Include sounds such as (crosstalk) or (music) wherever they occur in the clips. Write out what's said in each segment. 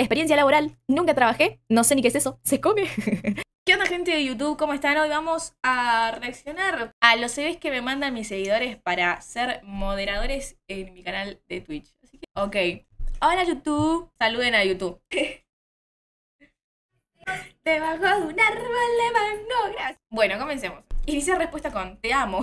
Experiencia laboral, nunca trabajé, no sé ni qué es eso, se come. (laughs) ¿Qué onda gente de YouTube? ¿Cómo están? Hoy vamos a reaccionar a los CVs que me mandan mis seguidores para ser moderadores en mi canal de Twitch. ok. Hola YouTube, saluden a YouTube. (laughs) Debajo de un árbol de gracias. Bueno, comencemos. Inicia respuesta con te amo.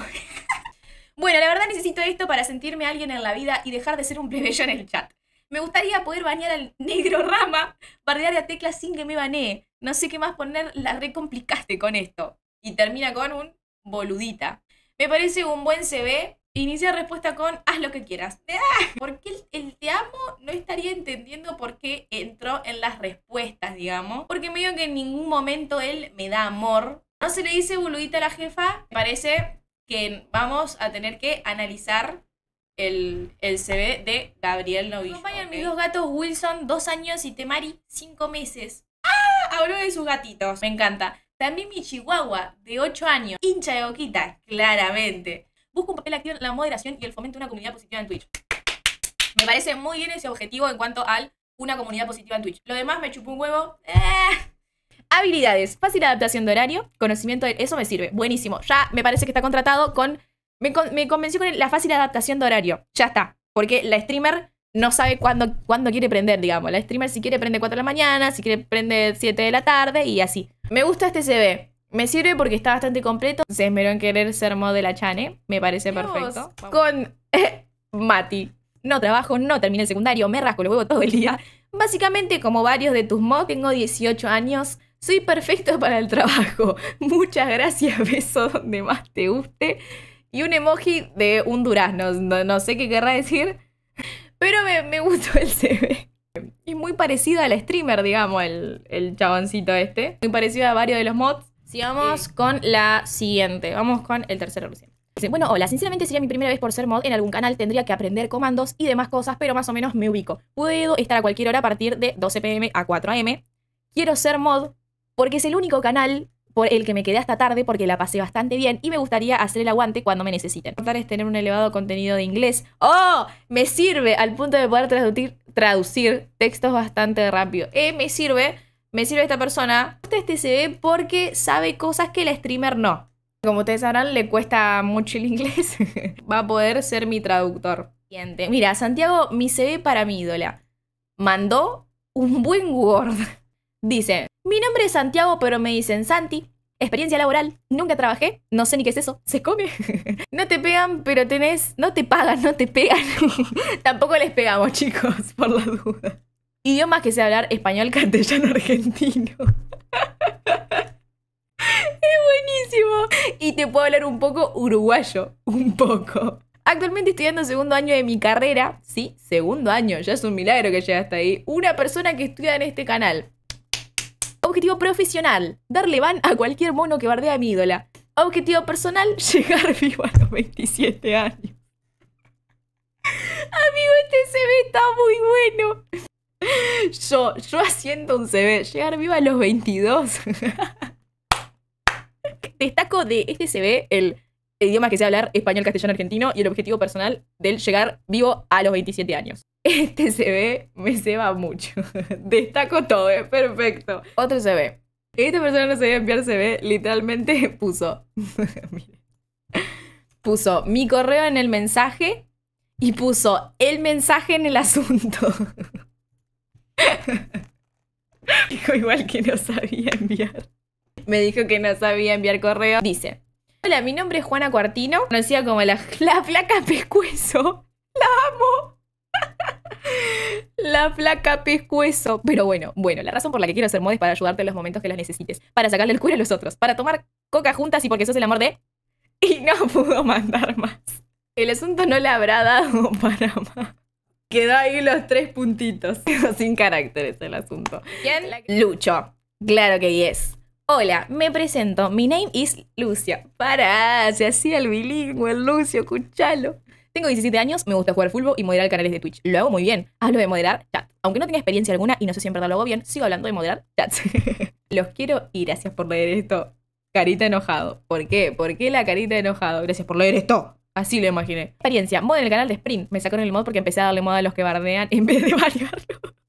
(laughs) bueno, la verdad necesito esto para sentirme alguien en la vida y dejar de ser un plebeyo en el chat. Me gustaría poder bañar al (laughs) negro rama, bardear a tecla sin que me banee. No sé qué más poner, la recomplicaste con esto. Y termina con un boludita. Me parece un buen CV. Inicia respuesta con haz lo que quieras. ¿Por qué el, te amo no estaría entendiendo por qué entró en las respuestas, digamos? Porque medio que en ningún momento él me da amor. No se le dice boludita a la jefa. Me parece que vamos a tener que analizar el, el CV de Gabriel Novillo. Acompañan mis dos gatos, Wilson, dos años, y Temari, cinco meses. ¡Ah! Habló de sus gatitos. Me encanta. También mi chihuahua, de ocho años, hincha de boquita, claramente. Busco un papel activo en la moderación y el fomento de una comunidad positiva en Twitch. Me parece muy bien ese objetivo en cuanto al una comunidad positiva en Twitch. Lo demás me chupó un huevo. Eh. Habilidades, fácil adaptación de horario, conocimiento de... Eso me sirve, buenísimo. Ya me parece que está contratado con me, convenció con la fácil adaptación de horario. Ya está. Porque la streamer no sabe cuándo, quiere prender, digamos. La streamer si quiere prende 4 de la mañana, si quiere prende 7 de la tarde y así. Me gusta este CV. Me sirve porque está bastante completo. Se esmeró en querer ser modelo Chane. Me parece perfecto. Con eh, Mati. No trabajo, no terminé el secundario, me rasco lo huevo todo el día. Básicamente, como varios de tus mods, tengo 18 años. Soy perfecto para el trabajo. (laughs) Muchas gracias, beso donde más te guste y un emoji de un durazno. No, sé qué querrá decir, pero me, gustó el CV. Y muy parecido al streamer, digamos, el, chaboncito este. Muy parecido a varios de los mods. Sigamos con la siguiente. Vamos con el tercero recién. Bueno, hola, sinceramente sería mi primera vez por ser mod en algún canal, tendría que aprender comandos y demás cosas, pero más o menos me ubico. Puedo estar a cualquier hora a partir de 12 pm a 4 am. Quiero ser mod porque es el único canal por el que me quedé hasta tarde porque la pasé bastante bien y me gustaría hacer el aguante cuando me necesiten. Importante es tener un elevado contenido de inglés. ¡Oh! Me sirve al punto de poder traducir, textos bastante rápido. Eh, me sirve, me sirve esta persona. Este se ve porque sabe cosas que el streamer no. Como ustedes sabrán, le cuesta mucho el inglés. (laughs) Va a poder ser mi traductor. Mira, Santiago, mi CV para mi ídola. Mandó un buen Word. (laughs) Dice, mi nombre es Santiago, pero me dicen Santi. Experiencia laboral, nunca trabajé, no sé ni qué es eso, se come. (laughs) no te pegan, pero tenés, no te pagan, no te pegan. (laughs) Tampoco les pegamos, chicos, (laughs) por la duda. Idiomas que sé hablar español, castellano, argentino. es buenísimo. Y te puedo hablar un poco uruguayo, un poco. Actualmente estudiando segundo año de mi carrera, sí, segundo año, ya es un milagro que llegue hasta ahí, una persona que estudia en este canal. Objetivo profesional, darle van a cualquier mono que bardea a mi ídola. Objetivo personal, (laughs) llegar vivo a los 27 años. (laughs) Amigo, este CV está muy bueno. Yo, yo haciendo un CV, llegar vivo a los 22. (laughs) Destaco de este CV el idioma que sea hablar, español, castellano, argentino, y el objetivo personal del llegar vivo a los 27 años. (laughs) Este CV ve, me ceba mucho. (laughs) Destaco todo, es perfecto. Otro CV, Esta persona no sabía enviar CV, literalmente (laughs) puso. puso mi correo en el mensaje y puso el mensaje en el asunto. dijo igual que no sabía enviar. Me dijo que no sabía enviar correo. Dice, Hola, mi nombre es Juana Cuartino, conocida como la, (laughs) la flaca pescuezo. La amo. (laughs) La flaca pescuezo. Pero bueno, bueno, la razón por la que quiero ser modes es para ayudarte en los momentos que las necesites. Para sacarle el cuero a los otros. Para tomar coca juntas y porque sos el amor de... (laughs) Y no pudo mandar más. El asunto no le habrá dado para más. Quedó ahí los tres puntitos. Sin caracteres el asunto. ¿Quién? Lucho. Claro que es. Hola, me presento. Mi name is Lucia. Para, se hacía el bilingüe, Lucio, escuchalo. Tengo 17 años, me gusta jugar fútbol y moderar canales de Twitch. Lo hago muy bien. Hablo de moderar chat. Aunque no tenga experiencia alguna y no sé si en lo hago bien, sigo hablando de moderar chats. (laughs) Los quiero y gracias por leer esto. Carita enojado. ¿Por qué? ¿Por qué la carita enojado? Gracias por leer esto. Así lo imaginé. Experiencia. Mod en el canal de Sprint. Me sacaron el mod porque empecé a darle moda a los que bardean en vez de variarlo. (laughs)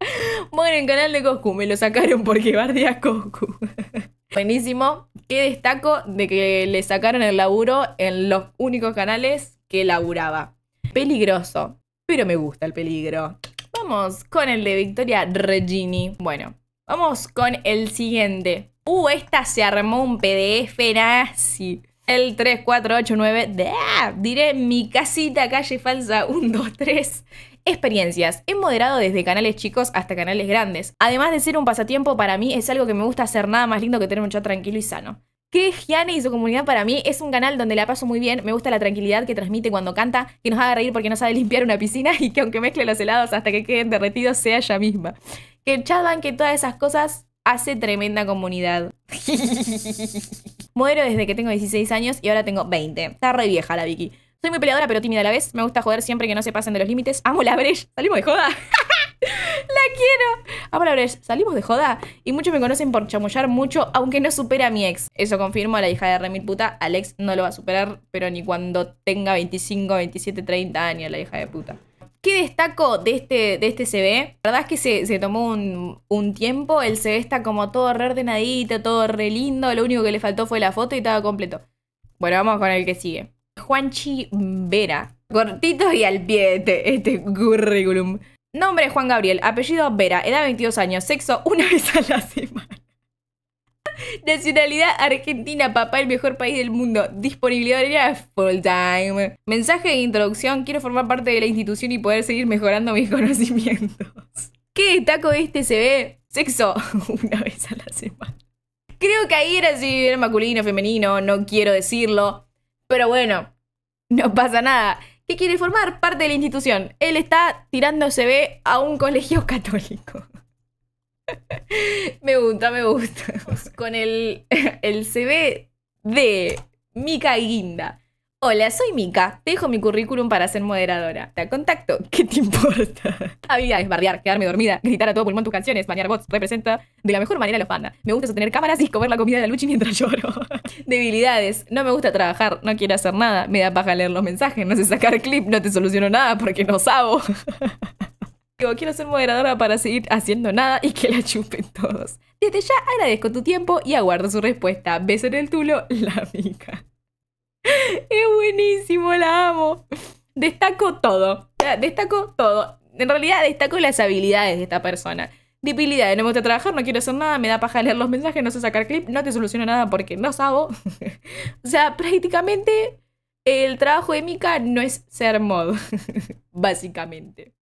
(laughs) Bueno, el canal de Coscu me lo sacaron porque bardea Coscu. (laughs) Buenísimo. ¿Qué destaco de que le sacaron el laburo en los únicos canales que laburaba? Peligroso. Pero me gusta el peligro. Vamos con el de Victoria Regini. Bueno, vamos con el siguiente. Uh, esta se armó un PDF nazi. El 3489. Diré mi casita, calle falsa 123 experiencias. He moderado desde canales chicos hasta canales grandes. Además de ser un pasatiempo, para mí es algo que me gusta hacer nada más lindo que tener un chat tranquilo y sano. Que Gianni y su comunidad para mí es un canal donde la paso muy bien, me gusta la tranquilidad que transmite cuando canta, que nos haga reír porque no sabe (laughs) limpiar una piscina y que aunque mezcle los helados hasta que queden derretidos sea ella misma. Que el chatbank que todas esas cosas hace tremenda comunidad. (laughs) Modero desde que tengo 16 años y ahora tengo 20. Está re vieja la Vicky. Soy muy peleadora pero tímida a la vez. Me gusta joder siempre que no se pasen de los límites. Amo la Bresh. Salimos de joda. (laughs) la quiero. Amo la Bresh. Salimos de joda. Y muchos me conocen por chamullar mucho, aunque no supera a mi ex. Eso confirmo a la hija de Remil puta. Alex no lo va a superar, pero ni cuando tenga 25, 27, 30 años la hija de puta. ¿Qué destaco de este, de este CV? La verdad es que se, tomó un, un, tiempo, el CV está como todo re ordenadito, todo re lindo, lo único que le faltó fue la foto y estaba completo. Bueno, vamos con el que sigue. Juanchi Vera. Cortito y al pie este, este, currículum. Nombre Juan Gabriel, apellido Vera, edad 22 años, sexo una vez a la semana. (laughs) Nacionalidad Argentina, papá, el mejor país del mundo. Disponibilidad full time. Mensaje de introducción: quiero formar parte de la institución y poder seguir mejorando mis (laughs) conocimientos. ¿Qué destaco este se ve? Sexo, (laughs) una vez a la semana. Creo que ahí era si era masculino, femenino, no quiero decirlo. Pero bueno, no pasa nada. ¿Qué quiere formar parte de la institución. Él está tirándose CV a un colegio (laughs) católico. me gusta, me gusta. (laughs) Con el, el CV de Mica Guinda. Hola, soy Mika. Te dejo mi currículum para ser moderadora. Te contacto. (laughs) ¿Qué te importa? Habilidades, bardear, quedarme dormida, gritar a todo pulmón tus canciones, banear bots. Representa de la mejor manera a los pandas Me gusta tener cámaras y comer la comida de la Luchi mientras lloro. (laughs) Debilidades. No me gusta trabajar, no quiero hacer nada. Me da paja leer los mensajes, no sé sacar clip, no te soluciono nada porque no sabo. (laughs) Digo, quiero ser moderadora para seguir haciendo nada y que la chupen todos. Desde ya agradezco tu tiempo y aguardo su respuesta. Beso en el tulo, la Mika. (laughs) Es buenísimo, la amo. Destaco todo. Destaco todo. En realidad destaco las habilidades de esta persona. De no me gusta trabajar, no quiero hacer nada, me da paja leer los mensajes, no sé sacar clip, no te soluciono nada porque no sabo. (laughs) o sea, prácticamente el trabajo de Mika no es ser mod, (laughs) básicamente.